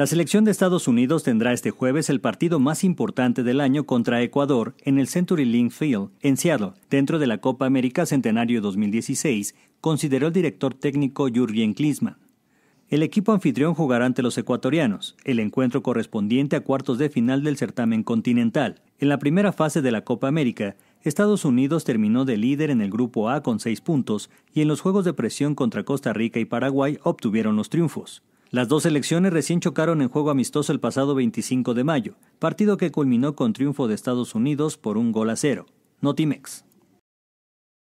La selección de Estados Unidos tendrá este jueves el partido más importante del año contra Ecuador en el Century Link Field en Seattle, dentro de la Copa América Centenario 2016, consideró el director técnico Jürgen Klinsmann. El equipo anfitrión jugará ante los ecuatorianos, el encuentro correspondiente a cuartos de final del certamen continental. En la primera fase de la Copa América, Estados Unidos terminó de líder en el grupo A con seis puntos y en los juegos de presión contra Costa Rica y Paraguay obtuvieron los triunfos. Las dos selecciones recién chocaron en juego amistoso el pasado 25 de mayo, partido que culminó con triunfo de Estados Unidos por un gol a cero. Notimex.